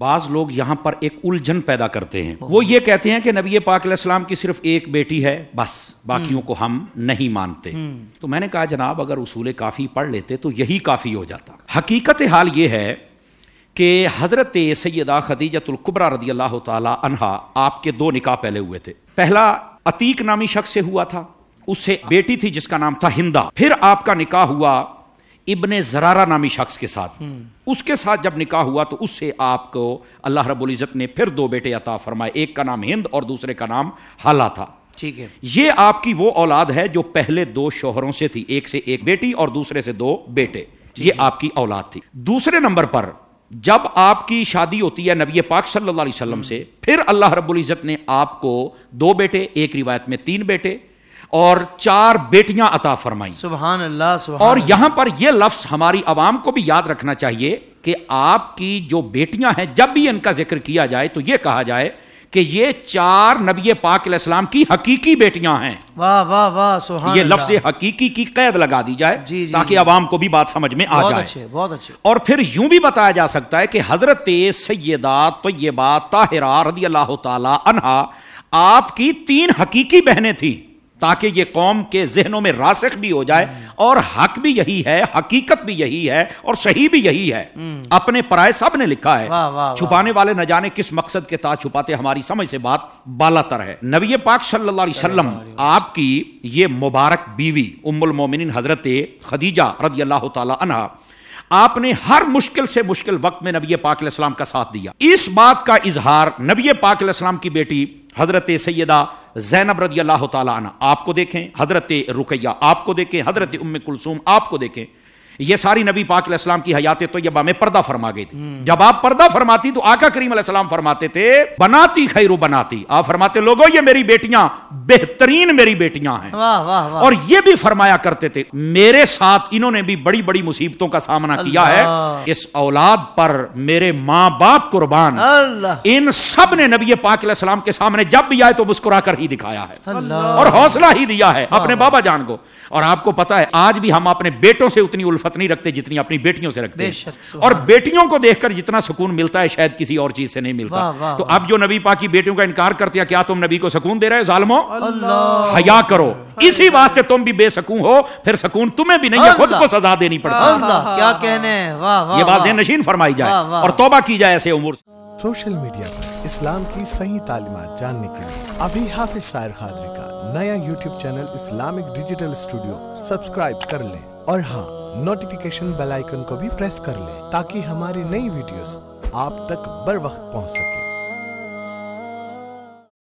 बाज लोग यहाँ पर एक उलझन पैदा करते हैं वो ये कहते हैं कि नबी पाक इस्लाम की सिर्फ एक बेटी है बस बाकियों हम्म। को हम नहीं मानते हम्म। तो मैंने कहा जनाब अगर उसूले काफ़ी पढ़ लेते तो यही काफ़ी हो जाता हकीकत हाल ये है कि हज़रत सैदा खदीजतुल्कुबरा रदी अल्लाह तहा आपके दो निकाह पहले हुए थे पहला अतीक नामी शख्स से हुआ था उससे बेटी थी जिसका नाम था हिंदा फिर आपका निकाह हुआ इबन ज़रारा नामी शख्स के साथ हम्म। उसके साथ जब निकाह हुआ तो उससे आपको अल्लाह रबुल इज़त ने फिर दो बेटे अता फरमाए एक का नाम हिंद और दूसरे का नाम हाला था ठीक है ये आपकी वो औलाद है जो पहले दो शोहरों से थी एक से एक बेटी और दूसरे से दो बेटे ये आपकी औलाद थी दूसरे नंबर पर जब आपकी शादी होती है नबी पाक सल्लल्लाहु अलैहि वसल्लम से हम्म। फिर अल्लाह रबुल इज़त ने आपको दो बेटे एक रिवायत में तीन बेटे और चार बेटियां अता फरमाई सुबहान अल्लाह सुबहान और यहाँ पर यह लफ्स हमारी आवाम को भी याद रखना चाहिए कि आपकी जो बेटियां हैं जब भी इनका जिक्र किया जाए तो यह कहा जाए कि ये चार नबी पाक इस्लाम की हकीकी बेटियां हैं वाह वाह वाह सुहान ये लफ्ज हकीकी की कैद लगा दी जाए जी, जी, ताकि आवाम को भी बात समझ में आ जाए अच्छे, बहुत अच्छे और फिर यूं भी बताया जा सकता है कि हजरत सैदा तय्यबा ताहिरा रदी अल्लाह तला आपकी तीन हकीकी बहनें थीं ताकि ये कौम के जहनों में रासख भी हो जाए और हक भी यही है हकीकत भी यही है और सही भी यही है अपने पराय सब ने लिखा है वा, वा, छुपाने वाले न जाने किस मकसद के ताज छुपाते हमारी समझ से बात बालातर है नबी पाक सल्लल्लाहु अलैहि वसल्लम आपकी ये मुबारक बीवी उम्मुल मोमिन हजरत खदीजा रदी अल्लाह तला आपने हर मुश्किल से मुश्किल वक्त में नबी पाक का साथ दिया इस बात का इजहार नबी पाक की बेटी हजरत सैदा जैनब रजी अल्लाह तला आपको देखें हजरत रुकैया आपको देखें हजरत उम कुलसूम आपको देखें ये सारी नबी पाक पाकाम की हयात तयबा तो में पर्दा फरमा गई थी जब आप पर्दा फरमाती तो आका करीम सलाम फरमाते थे बनाती खैरु बनाती आप फरमाते लोगो ये मेरी बेटियां बेहतरीन मेरी बेटियां हैं और ये भी फरमाया करते थे मेरे साथ इन्होंने भी बड़ी बड़ी मुसीबतों का सामना किया है इस औलाद पर मेरे माँ बाप कुर्बान इन सब ने नबी पाक सलाम के सामने जब भी आए तो मुस्कुरा कर ही दिखाया है और हौसला ही दिया है अपने बाबा जान को और आपको पता है आज भी हम अपने बेटों से उतनी उल्फत नफरत नहीं रखते जितनी अपनी बेटियों से रखते हैं और बेटियों को देखकर जितना सुकून मिलता है शायद किसी और चीज से नहीं मिलता वा, वा, तो अब जो नबी पा की बेटियों का इनकार करते हैं क्या तुम नबी को सुकून दे रहे हो जालमो हया करो इसी वास्ते तुम भी बेसकून हो फिर सुकून तुम्हें भी नहीं है खुद को सजा देनी पड़ती क्या कहने ये बात नशीन फरमाई जाए और तोबा की जाए ऐसे उम्र से सोशल मीडिया पर इस्लाम की सही तालीमत जानने के लिए अभी हाफिज सायर खादरी का नया YouTube channel Islamic digital studio subscribe कर लें और हाँ नोटिफिकेशन बेल आइकन को भी प्रेस कर लें ताकि हमारी नई वीडियोस आप तक बर वक्त पहुँच सके